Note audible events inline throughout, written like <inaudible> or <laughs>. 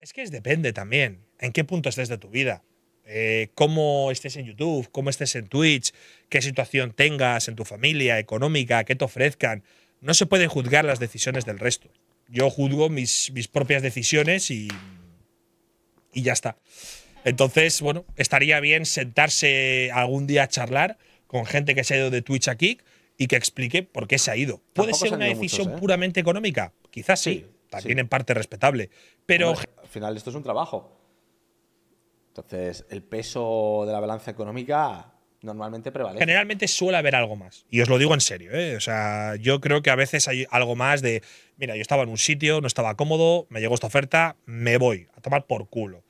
Es que es depende también en qué punto estés de tu vida. Eh, cómo estés en YouTube, cómo estés en Twitch, qué situación tengas en tu familia, económica, qué te ofrezcan. No se pueden juzgar las decisiones del resto. Yo juzgo mis, propias decisiones y, y ya está. Entonces, bueno, estaría bien sentarse algún día a charlar con gente que se ha ido de Twitch a Kick y que explique por qué se ha ido. ¿Puede ser una decisión ¿eh? puramente económica? Quizás sí, también en parte respetable. Pero al final esto es un trabajo. Entonces, el peso de la balanza económica normalmente prevalece. Generalmente suele haber algo más. Y os lo digo en serio, ¿eh? O sea, yo creo que a veces hay algo más de, mira, yo estaba en un sitio, no estaba cómodo, me llegó esta oferta, me voy a tomar por culo.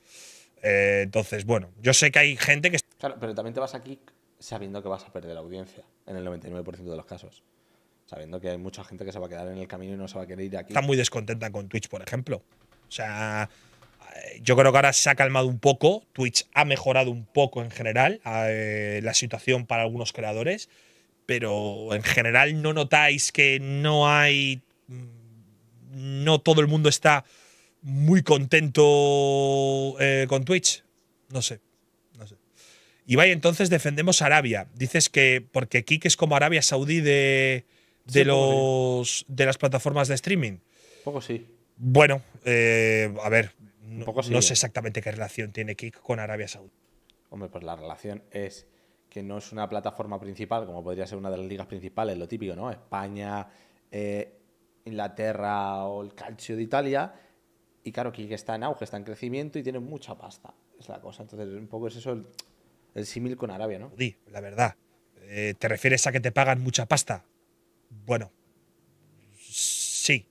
Eh, entonces, bueno, yo sé que hay gente que… Claro, pero también te vas aquí sabiendo que vas a perder la audiencia, en el 99% de los casos. Sabiendo que hay mucha gente que se va a quedar en el camino y no se va a querer ir aquí. Está muy descontenta con Twitch, por ejemplo. O sea, yo creo que ahora se ha calmado un poco, Twitch ha mejorado un poco en general eh, la situación para algunos creadores, pero en general no notáis que no hay, mm, no todo el mundo está muy contento eh, con Twitch. No sé, y sé. entonces defendemos Arabia. Dices que porque Kik es como Arabia Saudí de, los, de las plataformas de streaming. Poco sí. Bueno, eh, a ver, no, sé exactamente qué relación tiene Kik con Arabia Saudí. Hombre, pues la relación es que no es una plataforma principal, como podría ser una de las ligas principales, lo típico, ¿no? España, eh, Inglaterra o el calcio de Italia. Y claro, Kik está en auge, está en crecimiento y tiene mucha pasta. Es la cosa. Entonces, un poco es eso el, símil con Arabia, ¿no? di la verdad. Eh, ¿Te refieres a que te pagan mucha pasta? Bueno, sí,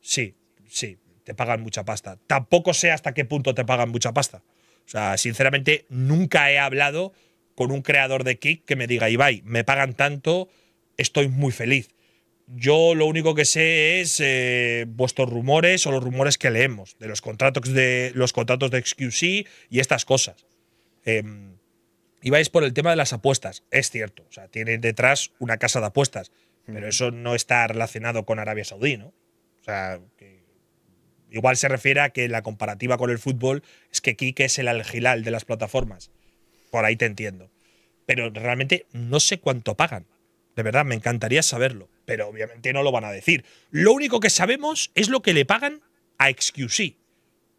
sí, sí te pagan mucha pasta. Tampoco sé hasta qué punto te pagan mucha pasta. O sea, sinceramente, nunca he hablado con un creador de kick que me diga, Ibai, me pagan tanto, estoy muy feliz. Yo lo único que sé es eh, vuestros rumores o los rumores que leemos, de los contratos de los contratos de XQC y estas cosas. Eh, Ibai por el tema de las apuestas, es cierto. O sea, tiene detrás una casa de apuestas, pero eso no está relacionado con Arabia Saudí, ¿no? O sea, que Igual se refiere a que la comparativa con el fútbol es que Kik es el algilal de las plataformas. Por ahí te entiendo. Pero realmente no sé cuánto pagan. De verdad, me encantaría saberlo. Pero obviamente no lo van a decir. Lo único que sabemos es lo que le pagan a XQC.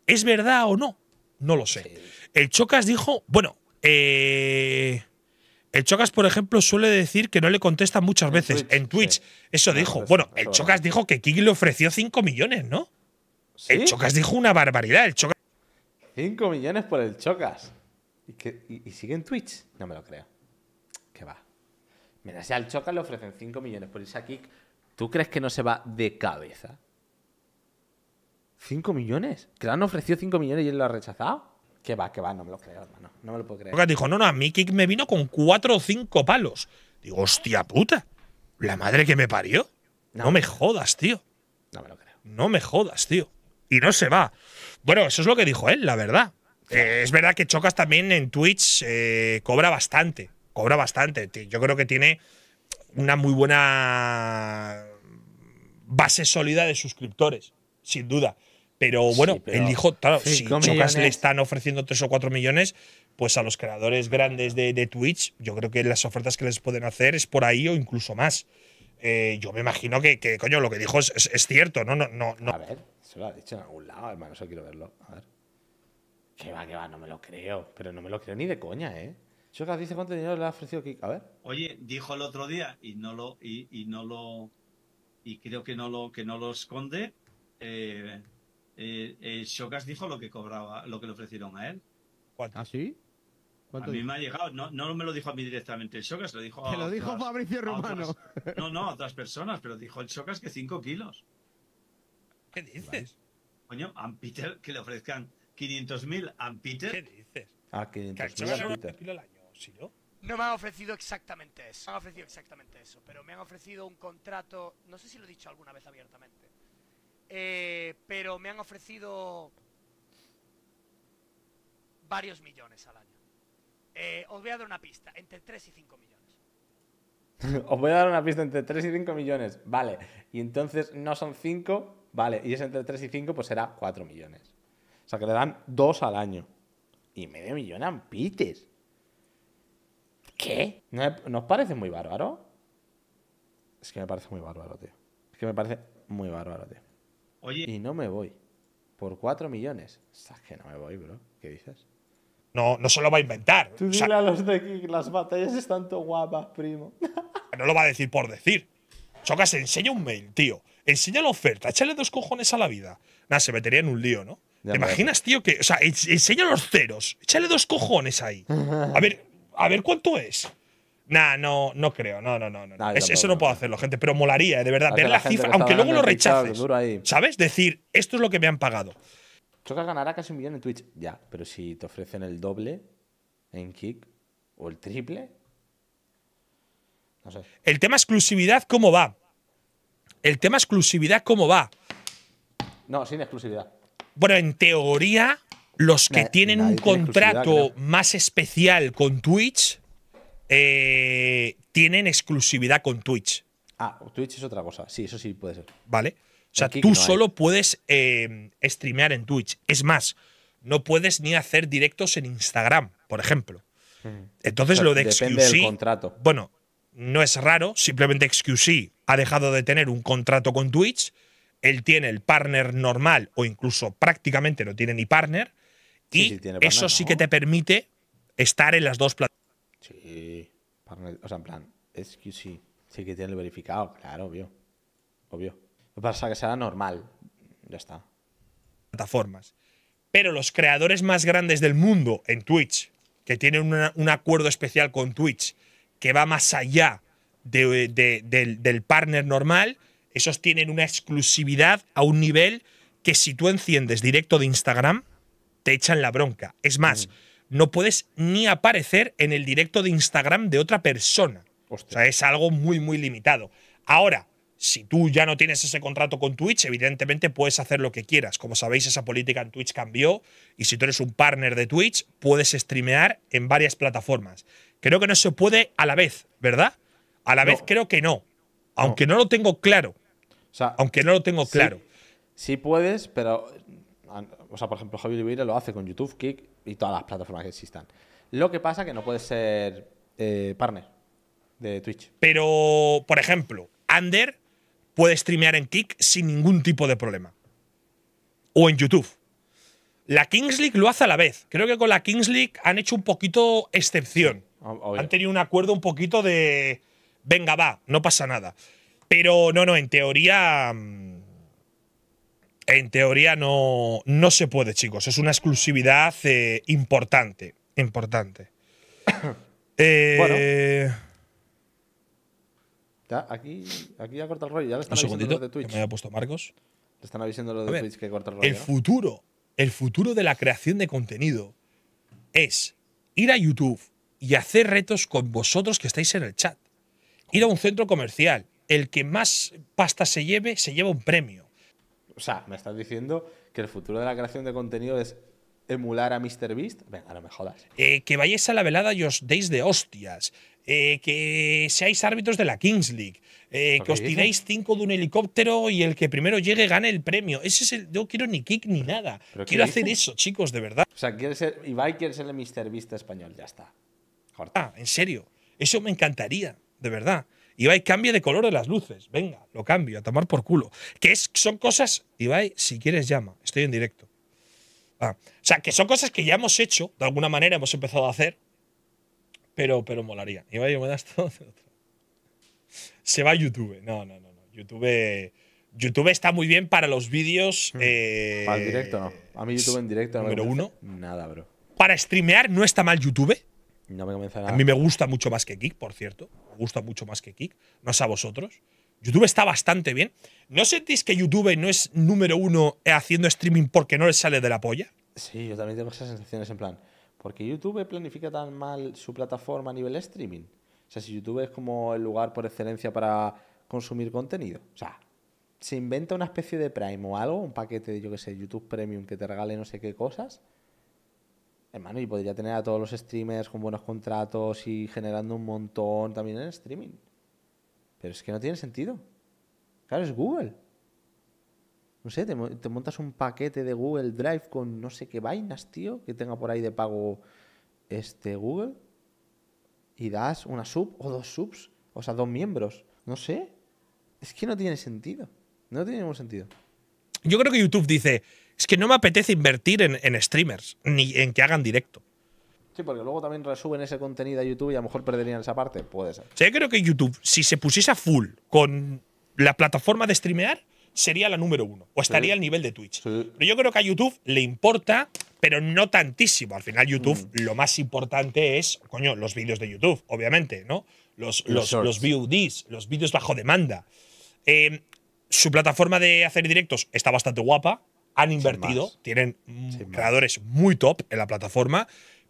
¿Es verdad o no? No lo sé. El Chocas dijo, bueno, eh, el Chocas, por ejemplo, suele decir que no le contesta muchas veces en Twitch. Eso dijo. bueno, el Chocas dijo que Kik le ofreció 5 millones, ¿no? El Chocas dijo una barbaridad. El 5 millones por el Chocas. ¿Y, que sigue en Twitch? No me lo creo. ¿Qué va? Mira, si al Chocas le ofrecen 5 millones por irse a Kick, ¿tú crees que no se va de cabeza? ¿5 millones? ¿Que le han ofrecido 5 millones y él lo ha rechazado? Qué va, qué va, no me lo creo, hermano. No me lo puedo creer. Chocas dijo, no, no, a mí Kick me vino con 4 o 5 palos. Digo, hostia puta. La madre que me parió. no me jodas, tío. No me lo creo. No me jodas, tío y no se va. Bueno, eso es lo que dijo él, la verdad. Eh, es verdad que Chocas también en Twitch eh, cobra bastante. Cobra bastante. Yo creo que tiene una muy buena base sólida de suscriptores, sin duda. Pero bueno, él dijo, claro, si Chocas le están ofreciendo 3 o 4 millones, pues a los creadores grandes de, Twitch, yo creo que las ofertas que les pueden hacer es por ahí o incluso más. Eh, yo me imagino que, coño, lo que dijo es, cierto, ¿no? No, no, no. A ver. Se lo ha dicho en algún lado, hermano, eso quiero verlo. A ver. Que va, que va, no me lo creo. Pero no me lo creo ni de coña, ¿eh? Chocas dice cuánto dinero le ha ofrecido Kik. A ver. Oye, dijo el otro día y no lo. Y, y no lo. Y creo que no lo, que no lo esconde. Eh, eh, eh dijo lo que cobraba, lo que le ofrecieron a él. ¿Cuánto? ¿Ah, sí? a mí me ha llegado, no, no me lo dijo a mí directamente el lo dijo a. lo dijo Fabricio Romano. <laughs> no, no, a otras personas, pero dijo el chocas que 5 kilos. ¿Qué dices? Coño, a Peter que le ofrezcan 500.000 a Peter. ¿Qué dices? Ah, 500.000 a Peter. Al año, no? No me han ofrecido exactamente eso. Me han ofrecido exactamente eso, pero me han ofrecido un contrato. No sé si lo he dicho alguna vez abiertamente. Eh, pero me han ofrecido varios millones al año. Eh, os voy a dar una pista, entre 3 y 5 millones. <laughs> os voy a dar una pista entre 3 y 5 millones. Vale. Y entonces no son 5, Vale, y es entre 3 y 5, pues será 4 millones. O sea que le dan 2 al año. Y medio millón a pites. ¿Qué? ¿No, parece muy bárbaro? Es que me parece muy bárbaro, tío. Es que me parece muy bárbaro, tío. Oye. Y no me voy. Por 4 millones. sea, que no me voy, bro. ¿Qué dices? No, no se lo va a inventar. Tú dile a los de aquí las batallas están tan guapas, primo. <laughs> no lo va a decir por decir. Choca, se enseña un mail, tío enseña la oferta, échale dos cojones a la vida. Nada, se metería en un lío, ¿no? ¿Te imaginas, tío, que. O sea, enseña los ceros, échale dos cojones ahí. A ver, a ver cuánto es. Nah, no, no creo. No, no, no. no. eso no puedo hacerlo, gente. Pero molaría, ¿eh? de verdad. Ver la, cifra, aunque luego lo rechaces. ¿Sabes? Decir, esto es lo que me han pagado. Choca ganará casi un millón en Twitch. Ya, pero si te ofrecen el doble en Kick o el triple. No sé. El tema exclusividad, ¿cómo va? El tema exclusividad, ¿cómo va? No, sin exclusividad. Bueno, en teoría, los que tienen un contrato más especial con Twitch eh, tienen exclusividad con Twitch. Ah, Twitch es otra cosa. Sí, eso sí puede ser. Vale. O sea, tú solo puedes eh, streamear en Twitch. Es más, no puedes ni hacer directos en Instagram, por ejemplo. Mm. Entonces, lo de exclusividad. contrato. Bueno, no es raro, simplemente XQC ha dejado de tener un contrato con Twitch, él tiene el partner normal o incluso prácticamente no tiene ni partner, y eso sí que te permite estar en las dos plataformas. Sí, o sea, en plan, XQC sí que tiene el verificado, claro, obvio, obvio. Lo que pasa es que será normal, ya está. Plataformas. Pero los creadores más grandes del mundo en Twitch, que tienen un acuerdo especial con Twitch, que va más allá del, partner normal, esos tienen una exclusividad a un nivel que si tú enciendes directo de Instagram, te echan la bronca. Es más, mm. no puedes ni aparecer en el directo de Instagram de otra persona. O sea, es algo muy, muy limitado. Ahora, si tú ya no tienes ese contrato con Twitch, evidentemente puedes hacer lo que quieras. Como sabéis, esa política en Twitch cambió y si tú eres un partner de Twitch, puedes streamear en varias plataformas. Creo que no se puede a la vez, ¿verdad? A la vez creo que no. Aunque no, lo tengo claro. O sea, aunque no lo tengo claro. Sí, puedes, pero. O sea, por ejemplo, Javier Oliveira lo hace con YouTube, Kick y todas las plataformas que existan. Lo que pasa es que no puedes ser eh, partner de Twitch. Pero, por ejemplo, Under puede streamear en Kick sin ningún tipo de problema. O en YouTube. La Kings League lo hace a la vez. Creo que con la Kings League han hecho un poquito excepción. Han tenido un acuerdo un poquito de. Venga, va, no pasa nada. Pero no, no, en teoría. Mm, en teoría no, no se puede, chicos. Es una exclusividad eh, importante. Importante. <coughs> eh, bueno. aquí, aquí ya corta el rollo. Ya le están Un avisando de Twitch. Que me había puesto Marcos. Le están avisando lo de Twitch que corta el rollo. El futuro, el futuro de la creación de contenido es ir a YouTube, y hacer retos con vosotros que estáis en el chat. Ir a un centro comercial. El que más pasta se lleve, se lleva un premio. O sea, me estás diciendo que el futuro de la creación de contenido es emular a MrBeast. Venga, no me jodas. Eh, que vayáis a la velada y os deis de hostias. Eh, que seáis árbitros de la Kings League. Eh, que os tiréis cinco de un helicóptero y el que primero llegue gane el premio. Ese es el. No quiero ni kick ni nada. Quiero hacer eso, chicos, de verdad. O sea, quiere Ibai quiere ser el MrBeast español, ya está. Ah, en serio. Eso me encantaría, de verdad. Ibai, cambia de color de las luces. Venga, lo cambio, a tomar por culo. Que es, son cosas, Ibai, si quieres llama, estoy en directo. Ah, o sea, que son cosas que ya hemos hecho, de alguna manera hemos empezado a hacer, pero, pero molaría. Ibai, me das todo. <laughs> Se va a YouTube. No, no, no, YouTube. YouTube está muy bien para los vídeos. Hmm. Eh, el directo no. A mí YouTube en directo no número uno. Nada, bro. Para streamear no está mal YouTube. A mí me gusta mucho más que Kick, por cierto. Me gusta mucho más que Kick. No sé a vosotros. YouTube está bastante bien. ¿No sentís que YouTube no es número uno eh, haciendo streaming porque no les sale de la polla? Sí, yo también tengo esas sensaciones en plan. Porque YouTube planifica tan mal su plataforma a nivel streaming. O sea, si YouTube es como el lugar por excelencia para consumir contenido. O sea, se inventa una especie de Prime o algo, un paquete de, yo qué sé, YouTube Premium que te regale no sé qué cosas hermano, y podría tener a todos los streamers con buenos contratos y generando un montón también en streaming. Pero es que no tiene sentido. Claro, es Google. No sé, te, montas un paquete de Google Drive con no sé qué vainas, tío, que tenga por ahí de pago este Google. Y das una sub o dos subs, o sea, dos miembros. No sé. Es que no tiene sentido. No tiene ningún sentido. Yo creo que YouTube dice, es que no me apetece invertir en, streamers, ni en que hagan directo. Sí, porque luego también resuben ese contenido a YouTube y a lo mejor perderían esa parte, puede ser. yo creo que YouTube, si se pusiese a full con la plataforma de streamear, sería la número uno, o estaría al nivel de Twitch. Pero yo creo que a YouTube le importa, pero no tantísimo. Al final, YouTube mm. lo más importante es, coño, los vídeos de YouTube, obviamente, ¿no? Los, los, los, los los vídeos bajo demanda. Eh, su plataforma de hacer directos está bastante guapa han invertido, tienen creadores muy top en la plataforma,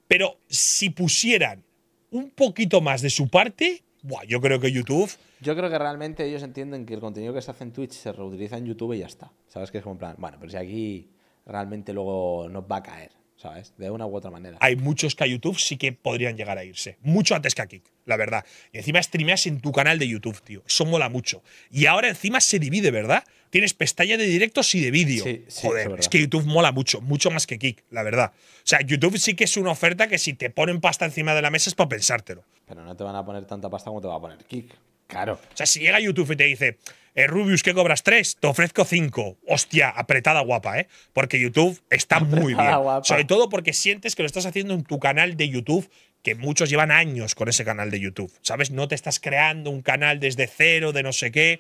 pero si pusieran un poquito más de su parte, buah, yo creo que YouTube… Yo creo que realmente ellos entienden que el contenido que se hace en Twitch se reutiliza en YouTube y ya está. ¿Sabes? Que es como en plan, bueno, pero si aquí realmente luego nos va a caer, ¿sabes? De una u otra manera. Hay muchos que a YouTube sí que podrían llegar a irse. Mucho antes que a la verdad. Y encima streameas en tu canal de YouTube, tío. Eso mola mucho. Y ahora encima se divide, ¿verdad? tienes pestaña de directos y de vídeo. Joder, es, que YouTube mola mucho, mucho más que Kik, la verdad. O sea, YouTube sí que es una oferta que si te ponen pasta encima de la mesa es para pensártelo. Pero no te van a poner tanta pasta como te va a poner Kik. Claro. O sea, si llega YouTube y te dice, eh, Rubius, ¿qué cobras? Tres, te ofrezco cinco. Hostia, apretada guapa, ¿eh? Porque YouTube está muy bien. Sobre todo porque sientes que lo estás haciendo en tu canal de YouTube, que muchos llevan años con ese canal de YouTube. ¿Sabes? No te estás creando un canal desde cero, de no sé qué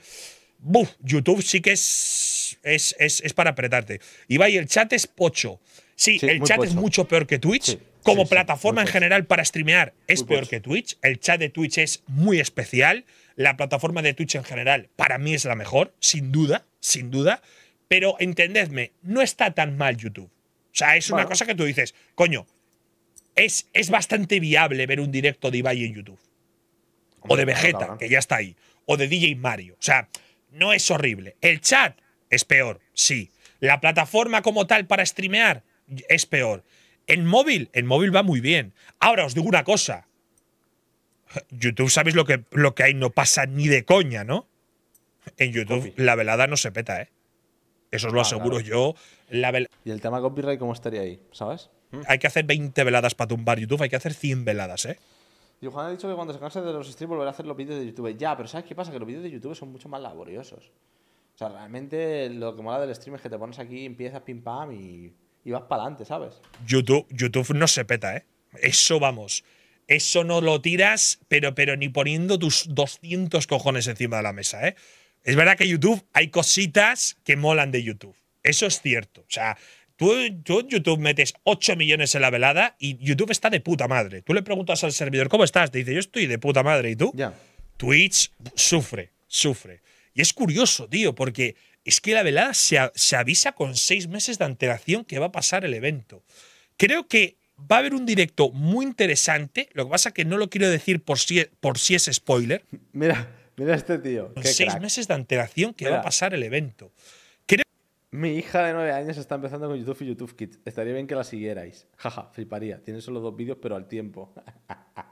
buf, YouTube sí que es, es, para apretarte. Ibai, el chat es pocho. Sí, el chat es mucho peor que Twitch. Como plataforma en general para streamear es peor que Twitch. El chat de Twitch es muy especial. La plataforma de Twitch en general para mí es la mejor, sin duda, sin duda. Pero entendedme, no está tan mal YouTube. O sea, es una cosa que tú dices, coño, es, es bastante viable ver un directo de Ibai en YouTube. O de Vegeta, que ya está ahí. O de DJ Mario. O sea, no es horrible. El chat es peor, sí. La plataforma como tal para streamear es peor. En móvil, en móvil va muy bien. Ahora os digo una cosa. YouTube, ¿sabéis lo que, lo que hay? No pasa ni de coña, ¿no? En YouTube la velada no se peta, ¿eh? Eso os lo ah, aseguro yo. ¿Y el tema copyright cómo estaría ahí? ¿Sabes? Hay que hacer 20 veladas para tumbar YouTube, hay que hacer 100 veladas, ¿eh? yo Juan ha dicho que cuando se canse de los streams volverá a hacer los vídeos de YouTube. Ya, pero ¿sabes qué pasa? Que los vídeos de YouTube son mucho más laboriosos. O sea, realmente lo que mola del stream es que te pones aquí, empiezas pim pam y, vas para adelante, ¿sabes? YouTube, YouTube no se peta, ¿eh? Eso vamos. Eso no lo tiras, pero, pero ni poniendo tus 200 cojones encima de la mesa, ¿eh? Es verdad que YouTube hay cositas que molan de YouTube. Eso es cierto. O sea, Tú, en YouTube metes 8 millones en la velada y YouTube está de puta madre. Tú le preguntas al servidor, ¿cómo estás? Te dice, yo estoy de puta madre. ¿Y tú? ya Twitch sufre, sufre. Y es curioso, tío, porque es que la velada se, se avisa con seis meses de antelación que va a pasar el evento. Creo que va a haber un directo muy interesante. Lo que pasa que no lo quiero decir por si, por si es spoiler. <laughs> Mira, mira este tío. Con seis meses de antelación que va a pasar el evento. Mi hija de 9 años está empezando con YouTube y YouTube Kids. Estaría bien que la siguierais. Jaja, fliparía. Tiene solo dos vídeos, pero al tiempo.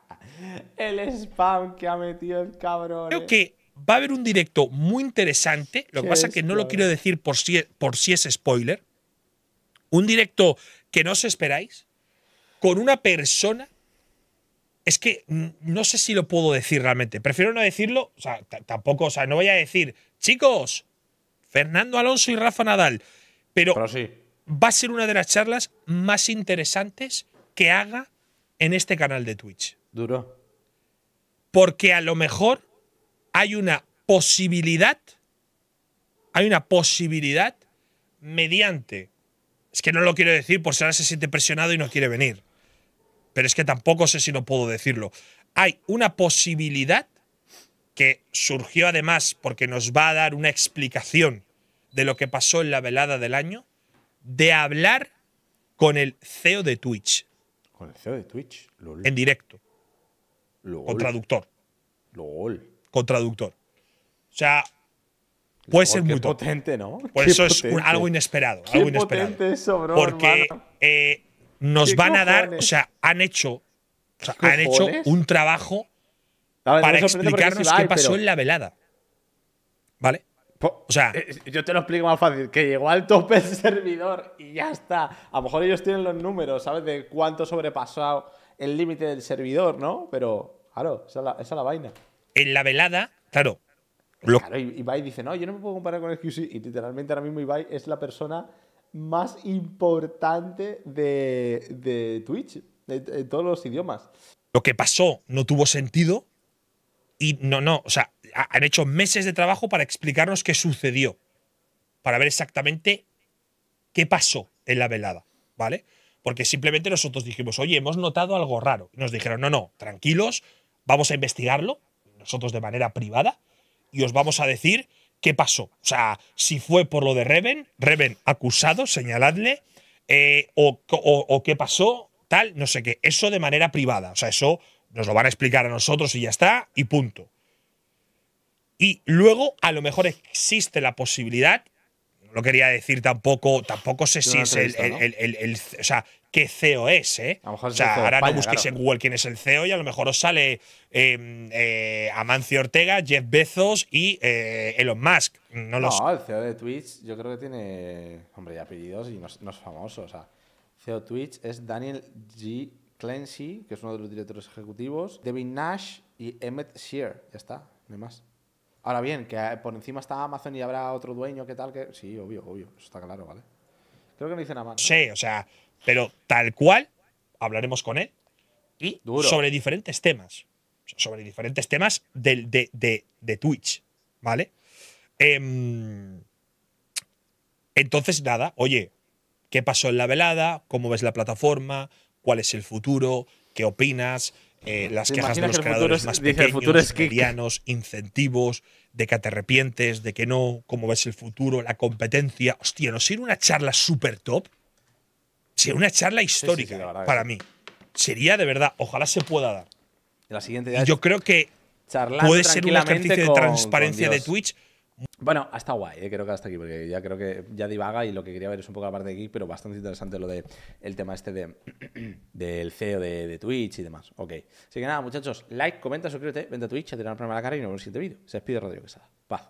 <laughs> el spam que ha metido el cabrón. Creo eh. que va a haber un directo muy interesante. Lo que pasa es que no lo quiero decir por si, por si es spoiler. Un directo que no os esperáis. Con una persona. Es que no sé si lo puedo decir realmente. Prefiero no decirlo. O sea, tampoco. O sea, no voy a decir, chicos, Fernando Alonso y Rafa Nadal. Pero, va a ser una de las charlas más interesantes que haga en este canal de Twitch. Duro. Porque a lo mejor hay una posibilidad, hay una posibilidad mediante, es que no lo quiero decir por si ahora se siente presionado y no quiere venir, pero es que tampoco sé si no puedo decirlo, hay una posibilidad que surgió además porque nos va a dar una explicación de lo que pasó en la velada del año, de hablar con el CEO de Twitch. Con el CEO de Twitch. En directo. Con traductor. LOL. Con traductor. O sea, puede ser muy potente, ¿no? Por pues eso es algo inesperado. algo porque eh, nos van a dar, o sea, han hecho, han hecho un trabajo para explicarnos qué pasó en la velada. ¿Vale? O sea, eh, eh, yo te lo explico más fácil, que llegó al tope el <laughs> servidor y ya está. A lo mejor ellos tienen los números, ¿sabes? De cuánto sobrepasó el límite del servidor, ¿no? Pero, claro, esa es la, vaina. En la velada, claro. Claro, Ibai dice, no, yo no me puedo comparar con el QC. Y literalmente ahora mismo Ibai es la persona más importante de, Twitch, en de todos los idiomas. Lo que pasó no tuvo sentido, y no, no, o sea, han hecho meses de trabajo para explicarnos qué sucedió, para ver exactamente qué pasó en la velada, ¿vale? Porque simplemente nosotros dijimos, oye, hemos notado algo raro. Y nos dijeron, no, no, tranquilos, vamos a investigarlo, nosotros de manera privada, y os vamos a decir qué pasó. O sea, si fue por lo de Reven, Reven acusado, señaladle, eh, o qué pasó, tal, no sé qué. Eso de manera privada, o sea, eso nos lo van a explicar a nosotros y ya está, y punto. Y luego a lo mejor existe la posibilidad, no lo quería decir tampoco, tampoco sé si el, o sea, qué CEO es, ¿eh? A lo mejor o sea, e ahora no busquéis en Google quién es el CEO y a lo mejor os sale em, eh, Amancio Ortega, Jeff Bezos y eh, Elon Musk. No, el CEO de Twitch yo creo que tiene, hombre, de apellidos y no, no es famoso, o sea, CEO Twitch es Daniel G. Clancy, que es uno de los directores ejecutivos, Devin Nash y Emmett Shear. Ya está, no hay más. Ahora bien, que por encima está Amazon y habrá otro dueño que tal, que. Sí, obvio, obvio, está claro, ¿vale? Creo que me dice nada más. Sí, o sea, pero tal cual, hablaremos con él y sobre diferentes temas. Sobre diferentes temas de, de, Twitch, ¿vale? Em, entonces, nada, oye, ¿qué pasó en la velada? ¿Cómo ves la plataforma? cuál es el futuro, qué opinas, eh, las quejas de los creadores más pequeños, el incentivos, de que te arrepientes, de que no, cómo ves el futuro, la competencia. Hostia, ¿no sería una charla súper top? Sería una charla histórica para mí. Sería de verdad, ojalá se pueda dar. La siguiente yo creo que puede ser un ejercicio de transparencia de Twitch bueno, hasta guay, eh, creo que hasta aquí, porque ya creo que ya divaga y lo que quería ver es un poco la parte de geek, pero bastante interesante lo de tema este de, <clears throat> del CEO de, de, Twitch y demás. Ok. Así que nada, muchachos, like, comenta, suscríbete, vente a Twitch, a tirar un programa a la cara y nos vemos en el siguiente vídeo. Se despide Rodrigo Quesada. Paz.